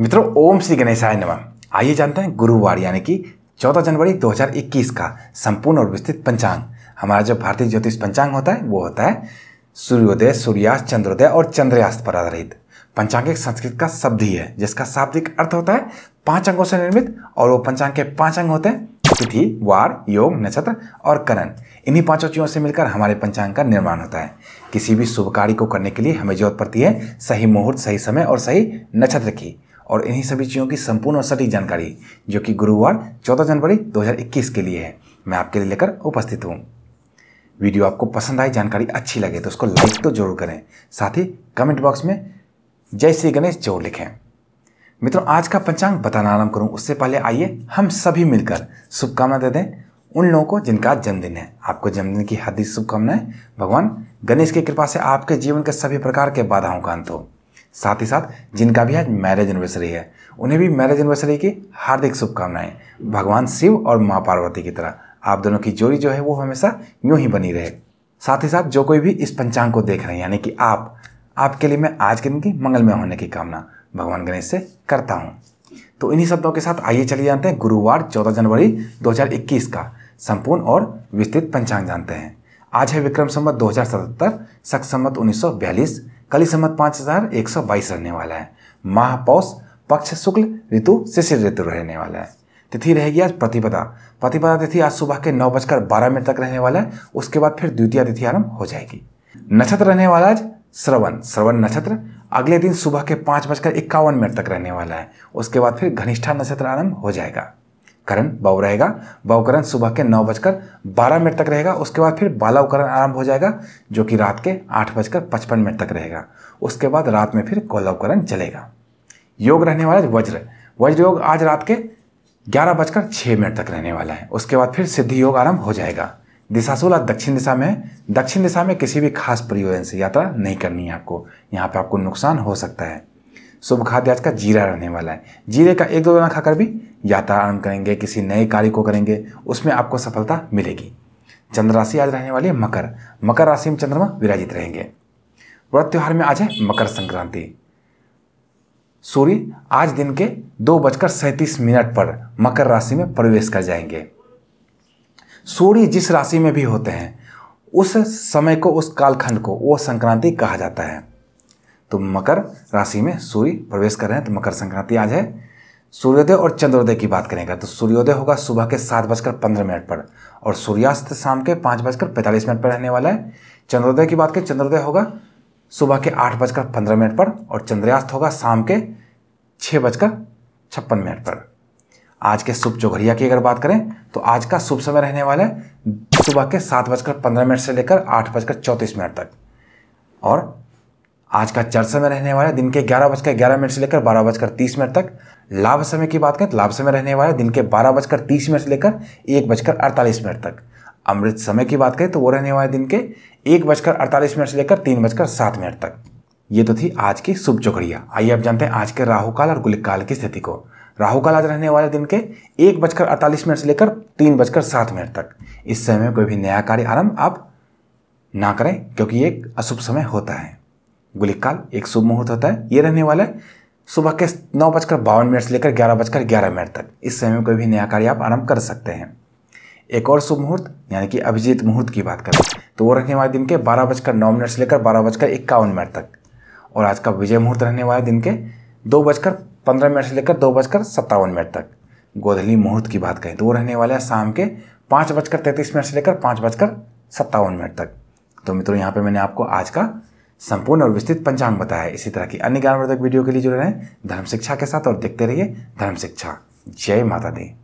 मित्रों ओम श्री गणेशाय नमः आइए जानते हैं गुरुवार यानी कि 14 जनवरी 2021 का संपूर्ण और विस्तृत पंचांग हमारा जो भारतीय ज्योतिष पंचांग होता है वो होता है सूर्योदय सूर्यास्त चंद्रोदय और चंद्रयास्त पर आधारित पंचांग एक संस्कृत का शब्द ही है जिसका शाब्दिक अर्थ होता है पांच अंगों से निर्मित और वो पंचांग के पांच अंग होते हैं तिथि वार योग नक्षत्र और करण इन्हीं पांचों चीज़ों से मिलकर हमारे पंचांग का निर्माण होता है किसी भी शुभ कार्य को करने के लिए हमें जरूरत पड़ती है सही मुहूर्त सही समय और सही नक्षत्र की और इन्हीं सभी चीज़ों की संपूर्ण और सटीक जानकारी जो कि गुरुवार 14 जनवरी 2021 के लिए है मैं आपके लिए लेकर उपस्थित हूँ वीडियो आपको पसंद आई जानकारी अच्छी लगे तो उसको लाइक तो जरूर करें साथ ही कमेंट बॉक्स में जय श्री गणेश जरूर लिखें मित्रों आज का पंचांग बताना आरम्भ करूँ उससे पहले आइए हम सभी मिलकर शुभकामना दे दें उन लोगों को जिनका जन्मदिन है आपको जन्मदिन की हार्दिक शुभकामनाएं भगवान गणेश की कृपा से आपके जीवन के सभी प्रकार के बाधाओं का अंत हो साथ ही साथ जिनका भी आज मैरिज एनिवर्सरी है उन्हें भी मैरिज एनिवर्सरी की हार्दिक शुभकामनाएं भगवान शिव और माँ पार्वती की तरह आप दोनों की जोड़ी जो है वो हमेशा यूं ही बनी रहे साथ ही साथ जो कोई भी इस पंचांग को देख रहे हैं यानी कि आप आपके लिए मैं आज के दिन की मंगलमय होने की कामना भगवान गणेश से करता हूँ तो इन्हीं शब्दों के साथ आइए चलिए जानते हैं गुरुवार चौदह जनवरी दो का संपूर्ण और विस्तृत पंचांग जानते हैं आज है विक्रम दो सख्त 2077 उन्नीस सौ बयालीस कली संमत पाँच हज़ार एक सौ बाईस रहने वाला है महापौष पक्ष शुक्ल ऋतु शिशिर ऋतु रहने वाला है तिथि रहेगी आज प्रतिपदा प्रतिपदा तिथि आज सुबह के नौ बजकर बारह मिनट तक रहने वाला है उसके बाद फिर द्वितीय तिथि आरंभ हो जाएगी नक्षत्र रहने वाला आज श्रवण श्रवण नक्षत्र अगले दिन सुबह के पाँच बजकर इक्यावन मिनट तक रहने वाला है उसके बाद फिर घनिष्ठा नक्षत्र आरंभ हो जाएगा करण बव रहेगा बवकरण सुबह के नौ बजकर बारह मिनट तक रहेगा उसके बाद फिर बालावकरण आरंभ हो जाएगा जो कि रात के आठ बजकर पचपन मिनट तक रहेगा उसके बाद रात में फिर कौलावकरण चलेगा योग रहने वाला वज्र वज्र योग आज रात के ग्यारह बजकर छः मिनट तक रहने वाला है उसके बाद फिर सिद्धि योग आरंभ हो जाएगा दिशाशूल आज दक्षिण दिशा में है दक्षिण दिशा में किसी भी खास परियोजन से यात्रा नहीं करनी है आपको यहाँ पर आपको नुकसान हो सकता है शुभ खाद्य आज का जीरा रहने वाला है जीरे का एक दो दाना खाकर भी यात्रा आरंभ करेंगे किसी नए कार्य को करेंगे उसमें आपको सफलता मिलेगी चंद्र राशि आज रहने वाली है मकर मकर राशि में चंद्रमा विराजित रहेंगे व्रत त्यौहार में आज है मकर संक्रांति सूर्य आज दिन के दो बजकर सैंतीस मिनट पर मकर राशि में प्रवेश कर जाएंगे सूर्य जिस राशि में भी होते हैं उस समय को उस कालखंड को वो संक्रांति कहा जाता है तो मकर राशि में सूर्य प्रवेश कर रहे हैं तो मकर संक्रांति आज है सूर्योदय और चंद्रोदय की बात करेंगे तो सूर्योदय होगा सुबह के सात बजकर पंद्रह मिनट पर और सूर्यास्त शाम के पाँच बजकर पैंतालीस मिनट पर रहने वाला है चंद्रोदय की बात करें चंद्रोदय होगा सुबह के आठ बजकर पंद्रह मिनट पर और चंद्रयास्त होगा शाम के छः बजकर छप्पन मिनट पर आज के शुभ चौघरिया की अगर बात करें तो आज का शुभ समय रहने वाला है सुबह के सात बजकर पंद्रह मिनट से लेकर आठ बजकर चौंतीस मिनट तक और आज का चर्चा में रहने वाला दिन के ग्यारह बजकर ग्यारह मिनट से लेकर बारह बजकर तीस मिनट तक लाभ समय की बात करें तो लाभ समय रहने वाला दिन के बारह बजकर तीस मिनट से लेकर एक बजकर अड़तालीस मिनट तक अमृत समय की बात करें तो वो रहने वाला दिन के एक बजकर अड़तालीस मिनट से लेकर तीन बजकर सात मिनट तक ये तो थी आज की शुभ चौकड़िया आइए आप जानते हैं आज के राहुकाल और गुलिक काल की स्थिति को राहुकाल आज रहने वाले दिन के एक बजकर अड़तालीस मिनट से लेकर तीन बजकर सात मिनट तक इस समय में कोई भी नया कार्य आरंभ आप ना करें क्योंकि ये एक अशुभ समय होता है गुलिकाल एक शुभ मुहूर्त होता है ये रहने वाला है सुबह के नौ बजकर बावन मिनट से लेकर ग्यारह बजकर ग्यारह मिनट तक इस समय में कोई भी नया कार्य आप आरंभ कर सकते हैं एक और शुभ मुहूर्त यानी कि अभिजीत मुहूर्त की बात करें तो वो रहने वाले दिन के बारह बजकर नौ मिनट से लेकर बारह बजकर इक्यावन मिनट तक और आज का विजय मुहूर्त रहने वाला दिन के दो बजकर पंद्रह मिनट से लेकर दो बजकर सत्तावन मिनट तक गोधली मुहूर्त की बात करें तो वो रहने वाला है शाम के पाँच बजकर तैंतीस मिनट से लेकर पाँच बजकर सत्तावन मिनट तक तो मित्रों यहाँ पर मैंने आपको आज का संपूर्ण और विस्तृत पंचांग बताया है इसी तरह की अन्य ज्ञानवर्धक वीडियो के लिए जुड़े रहें धर्म शिक्षा के साथ और देखते रहिए धर्म शिक्षा जय माता दी